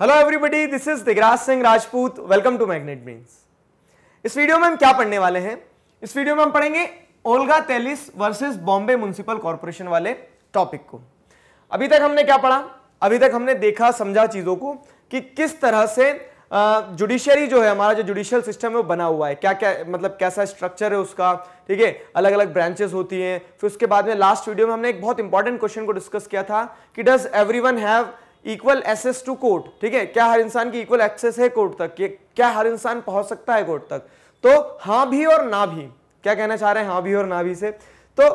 hello everybody this is Digraj Singh Rajput welcome to magnet brains इस video में हम क्या पढ़ने वाले हैं इस वीडियो में हम पढ़ेंगे Olga Tellis versus Bombay municipal corporation वाले टॉपिक को अभी तक हमने क्या पढ़ा अभी तक हमने देखा समझा चीज़ों को कि किस तरह से जुडिशरी जो है हमारा जो जुडिशियल सिस्टम है वो बना हुआ है क्या क्या मतलब कैसा स्ट्रक्चर है उसका ठीक है अलग अलग ब्रांचेस होती हैं फिर उसके बाद में लास्ट वीडियो में हमने एक बहुत इंपॉर्टेंट क्वेश्चन को डिस्कस किया था कि does everyone have equal access to court ठीक है क्या हर इंसान की इक्वल एक्सेस है कोर्ट तक क्या हर इंसान पहुंच सकता है कोर्ट तक तो हाँ भी और ना भी क्या कहना चाह रहे हैं हाँ भी और ना भी से तो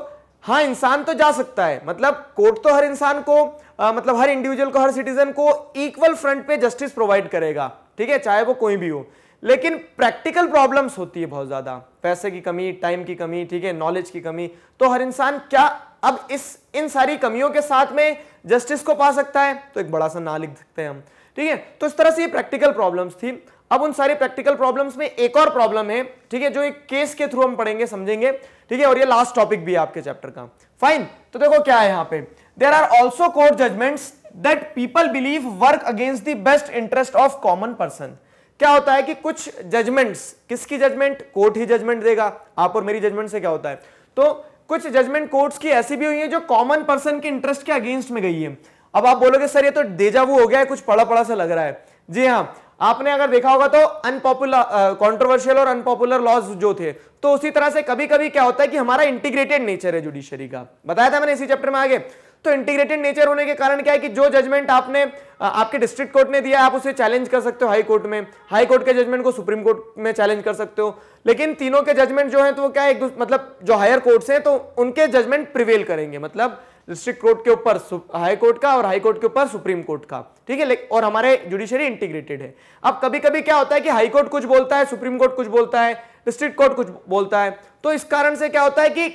हाँ इंसान तो जा सकता है मतलब कोर्ट तो हर इंसान को आ, मतलब हर इंडिविजुअल को हर सिटीजन को इक्वल फ्रंट पे जस्टिस प्रोवाइड करेगा ठीक है चाहे वो कोई भी हो लेकिन प्रैक्टिकल प्रॉब्लम्स होती है बहुत ज़्यादा पैसे की कमी टाइम की कमी ठीक है नॉलेज की कमी तो हर इंसान क्या अब इस इन सारी कमियों के साथ में जस्टिस को पा सकता है तो एक बड़ा सा ना लिख सकते हैं हम ठीक है तो इस तरह से ये प्रैक्टिकल प्रॉब्लम्स थी अब उन सारे प्रैक्टिकल प्रॉब्लम्स में एक और प्रॉब्लम है ठीक है जो एक केस के थ्रू हम पढ़ेंगे समझेंगे ठीक है और ये लास्ट टॉपिक भी है आपके चैप्टर का फाइन तो देखो क्या है यहाँ पे there are also court judgments that people believe work against the best interest of common person क्या होता है कि कुछ जजमेंट्स किसकी जजमेंट कोर्ट ही जजमेंट देगा आप और मेरी जजमेंट से क्या होता है तो कुछ जजमेंट कोर्ट्स की ऐसी भी हुई है जो कॉमन पर्सन के इंटरेस्ट के अगेंस्ट में गई है अब आप बोलोगे सर ये तो डेजा वो हो गया है कुछ पड़ा पड़ा सा लग रहा है जी हाँ आपने अगर देखा होगा तो अनपॉपुलर कंट्रोवर्शियल और अनपॉपुलर लॉज जो थे तो उसी तरह से कभी कभी क्या होता है कि हमारा इंटीग्रेटेड नेचर है जुडिशरी का बताया था मैंने इसी चैप्टर में आगे तो इंटीग्रेटेड नेचर होने के कारण क्या है कि जो जजमेंट आपने आपके डिस्ट्रिक्ट कोर्ट ने दिया आप उसे चैलेंज कर सकते हो हाई कोर्ट में हाई कोर्ट के जजमेंट को सुप्रीम कोर्ट में चैलेंज कर सकते हो लेकिन तीनों के जजमेंट जो है तो क्या है मतलब जो हायर कोर्ट है तो उनके जजमेंट प्रिवेल करेंगे मतलब डिस्ट्रिक्ट कोर्ट के ऊपर हाई कोर्ट का और हाई कोर्ट के ऊपर सुप्रीम कोर्ट का ठीक है और हमारे जुडिशरी इंटीग्रेटेड है अब कभी कभी क्या होता है कि हाई कोर्ट कुछ बोलता है सुप्रीम कोर्ट कुछ बोलता है डिस्ट्रिक्ट कोर्ट कुछ बोलता है तो इस कारण से क्या होता है कि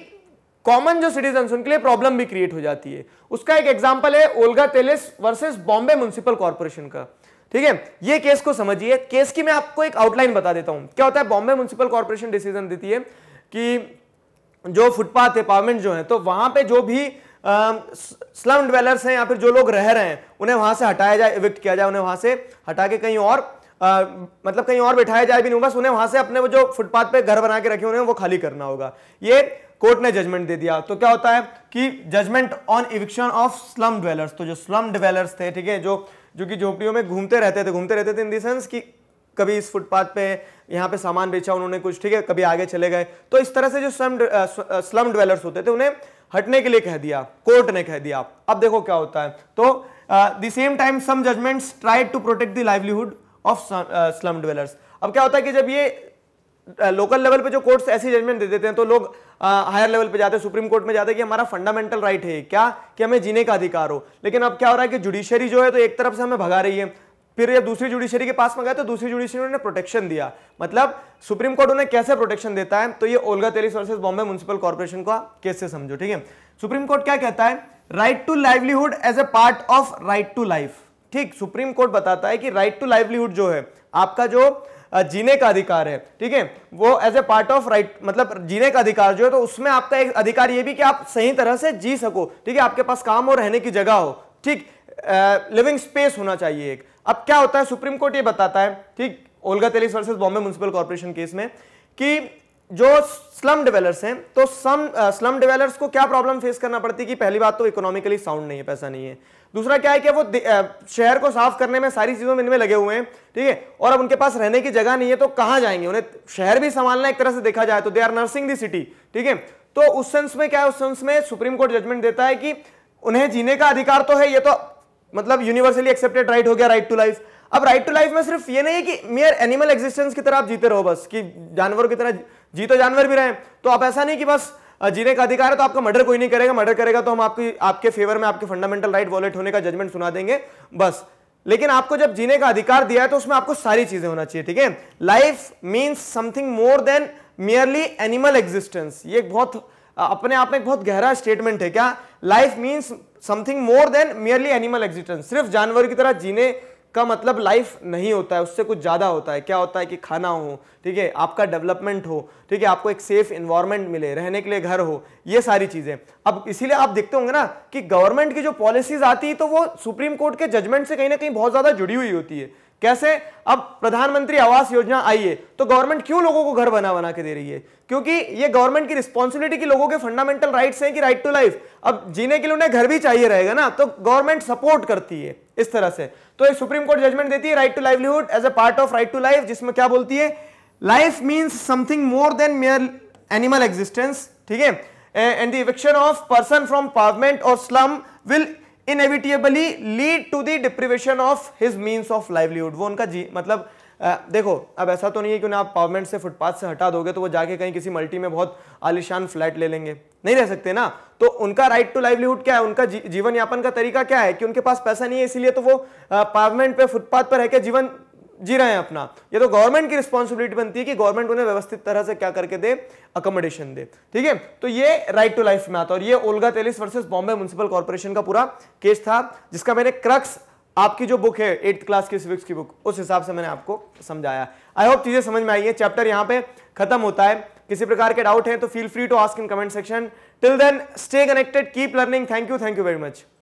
कॉमन जो सिटीजन उनके लिए प्रॉब्लम भी क्रिएट हो जाती है उसका एक एग्जाम्पल है Olga Tellis versus Bombay municipal corporation का ठीक है ये केस को समझिए केस की मैं आपको एक आउटलाइन बता देता हूं क्या होता है बॉम्बे म्यूनसिपल कॉर्पोरेशन डिसीजन देती है कि जो फुटपाथ है पावमेंट जो है तो वहां पे जो भी आ, स्लम ड्वेलर्स हैं या फिर जो लोग रह रहे हैं उन्हें वहां से हटाया जाए इविक्ट किया जाए उन्हें वहां से हटा के कहीं और आ, मतलब कहीं और बिठाया जाए भी नहीं बस उन्हें वहां से अपने वो जो फुटपाथ पे घर बना के रखे उन्हें वो खाली करना होगा ये कोर्ट ने जजमेंट दे दिया तो क्या होता है कि judgment on eviction of slum dwellers तो जो स्लम ड्वेलर्स थे ठीक है जो जो कि झोपड़ियों में घूमते रहते थे घूमते रहते थे इन देंस कि कभी इस फुटपाथ पे यहाँ पे सामान बेचा उन्होंने कुछ ठीक है कभी आगे चले गए तो इस तरह से जो स्लम स्लम डवेलर्स होते थे उन्हें हटने के लिए कह दिया कोर्ट ने कह दिया अब देखो क्या होता है तो the same time some judgments tried to protect the livelihood of slum dwellers अब क्या होता है कि जब ये लोकल लेवल पे जो कोर्ट्स ऐसी जजमेंट दे देते हैं तो लोग हायर लेवल पे जाते हैं सुप्रीम कोर्ट में जाते हैं कि हमारा फंडामेंटल राइट है क्या कि हमें जीने का अधिकार हो लेकिन अब क्या हो रहा है कि जुडिशरी जो है तो एक तरफ से हमें भगा रही है फिर जब दूसरी जुडिशरी के पास में गए तो दूसरी जुडिशरी ने प्रोटेक्शन दिया मतलब सुप्रीम कोर्ट उन्हें कैसे प्रोटेक्शन देता है तो ये Olga Tellis versus Bombay municipal corporation का केस से समझो ठीक है सुप्रीम कोर्ट क्या कहता है right to livelihood as a part of right to life ठीक सुप्रीम कोर्ट बताता है कि राइट टू लाइवलीहुड जो है आपका जो जीने का अधिकार है ठीक है वो as a part of right मतलब जीने का अधिकार जो है तो उसमें आपका एक अधिकार ये भी कि आप सही तरह से जी सको ठीक है आपके पास काम और रहने की जगह हो ठीक लिविंग स्पेस होना चाहिए एक अब क्या होता है सुप्रीम कोर्ट ये बताता है ठीक Olga Tellis versus Bombay municipal corporation case में कि जो स्लम डिवेलर्स हैं तो सम स्लम डिवेलर्स को क्या प्रॉब्लम फेस करना पड़ती है कि पहली बात तो इकोनॉमिकली साउंड नहीं है पैसा नहीं है दूसरा क्या है कि वो uh, शहर को साफ करने में सारी चीजों में इनमें लगे हुए हैं ठीक है और अब उनके पास रहने की जगह नहीं है तो कहां जाएंगे उन्हें शहर भी संभालना एक तरह से देखा जाए तो they are nursing the city ठीक है तो उस सेंस में क्या है उस सेंस में सुप्रीम कोर्ट जजमेंट देता है कि उन्हें जीने का अधिकार तो है ये तो मतलब यूनिवर्सली एक्सेप्टेड राइट हो गया राइट टू लाइफ अब राइट टू लाइफ में सिर्फ ये नहीं है कि मेयर एनिमल एक्सिस्टेंस की तरह आप जीते रहो बस कि जानवरों की तरह जी तो जानवर भी रहे तो आप ऐसा नहीं कि बस जीने का अधिकार है तो आपका मर्डर कोई नहीं करेगा मर्डर करेगा तो हम आपकी आपके फेवर में आपके फंडामेंटल राइट वॉलेट होने का जजमेंट सुना देंगे बस लेकिन आपको जब जीने का अधिकार दिया है तो उसमें आपको सारी चीजें होना चाहिए ठीक है life means something more than merely animal existence ये बहुत अपने आप में एक बहुत गहरा स्टेटमेंट है क्या life means something more than merely animal existence सिर्फ जानवर की तरह जीने का मतलब लाइफ नहीं होता है उससे कुछ ज़्यादा होता है क्या होता है कि खाना हो ठीक है आपका डेवलपमेंट हो ठीक है आपको एक सेफ़ इन्वायरमेंट मिले रहने के लिए घर हो ये सारी चीज़ें अब इसीलिए आप देखते होंगे ना कि गवर्नमेंट की जो पॉलिसीज़ आती है तो वो सुप्रीम कोर्ट के जजमेंट से कहीं ना कहीं बहुत ज़्यादा जुड़ी हुई होती है कैसे अब प्रधानमंत्री आवास योजना आई है तो गवर्नमेंट क्यों लोगों को घर बना बना के दे रही है क्योंकि ये गवर्नमेंट की रिस्पॉन्सिबिलिटी की लोगों के फंडामेंटल राइट्स हैं कि राइट टू लाइफ अब जीने के लिए उन्हें घर भी चाहिए रहेगा ना तो गवर्नमेंट सपोर्ट करती है इस तरह से तो एक सुप्रीम कोर्ट जजमेंट देती है right to livelihood as a part of right to life जिसमें क्या बोलती है life means something more than mere animal existence ठीक है and the of person from pavement or slum will inevitably lead to the deprivation of his means of livelihood वो उनका जी मतलब आ, देखो अब ऐसा तो नहीं है कि उन्हें आप पावमेंट से फुटपाथ से हटा दोगे तो वो जाके कहीं किसी मल्टी में बहुत आलिशान फ्लैट ले लेंगे नहीं रह सकते ना तो उनका राइट टू लाइवलीहुड क्या है उनका जी, जीवन यापन का तरीका क्या है कि उनके पास पैसा नहीं है इसीलिए तो वो पावमेंट पे फुटपाथ पर रहकर जीवन जी रहे हैं अपना ये तो गवर्नमेंट की रिस्पॉन्सिबिलिटी बनती है कि गवर्नमेंट उन्हें व्यवस्थित तरह से क्या करके दे अकोमोडेशन दे ठीक है तो ये राइट टू लाइफ में आता और ये Olga Tellis versus Bombay municipal corporation का पूरा केस था जिसका मैंने क्रक्स आपकी जो बुक है एट्थ क्लास की सिविक्स की बुक उस हिसाब से मैंने आपको समझाया आई होप चीजें समझ में आई है चैप्टर यहाँ पे खत्म होता है किसी प्रकार के डाउट है तो feel free to ask in comment section till then stay connected keep learning thank you thank you very much